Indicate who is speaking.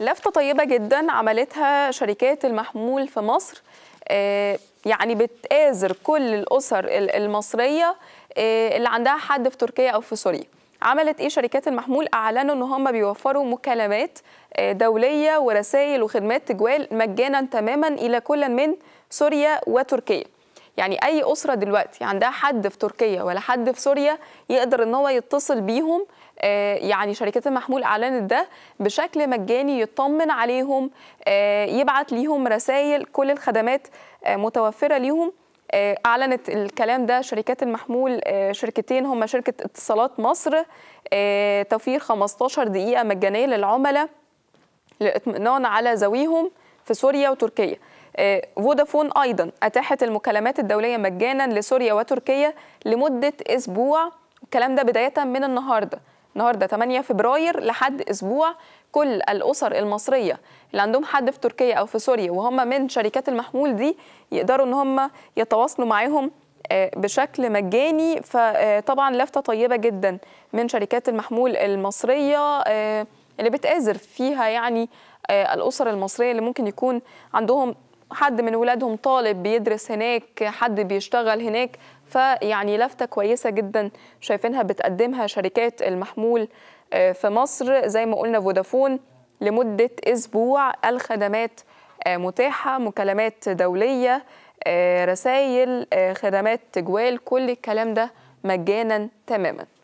Speaker 1: لفتة طيبة جدا عملتها شركات المحمول في مصر آه، يعني بتآزر كل الأسر المصرية آه، اللي عندها حد في تركيا أو في سوريا عملت ايه شركات المحمول اعلنوا ان هم بيوفروا مكالمات آه، دوليه ورسائل وخدمات تجوال مجانا تماما الى كل من سوريا وتركيا يعني اي اسره دلوقتي عندها حد في تركيا ولا حد في سوريا يقدر ان هو يتصل بيهم آه، يعني شركات المحمول اعلنت ده بشكل مجاني يطمن عليهم آه، يبعت ليهم رسائل كل الخدمات آه، متوفره ليهم اعلنت الكلام ده شركات المحمول شركتين هما شركه اتصالات مصر توفير 15 دقيقه مجانيه للعملاء للاطمئنان على ذويهم في سوريا وتركيا آه، فودافون أيضا أتاحت المكالمات الدولية مجانا لسوريا وتركيا لمدة أسبوع الكلام ده بداية من النهاردة النهارده 8 فبراير لحد اسبوع كل الاسر المصريه اللي عندهم حد في تركيا او في سوريا وهم من شركات المحمول دي يقدروا ان هم يتواصلوا معاهم آه، بشكل مجاني فطبعا آه، لفته طيبه جدا من شركات المحمول المصريه اللي بتآزر فيها يعني الاسر المصريه اللي ممكن يكون عندهم حد من ولادهم طالب بيدرس هناك حد بيشتغل هناك فيعني لفتة كويسة جدا شايفينها بتقدمها شركات المحمول آه، في مصر زي ما قلنا فودافون لمدة أسبوع الخدمات آه، متاحة مكالمات دولية آه، رسائل خدمات تجوال كل الكلام ده مجانا تماماً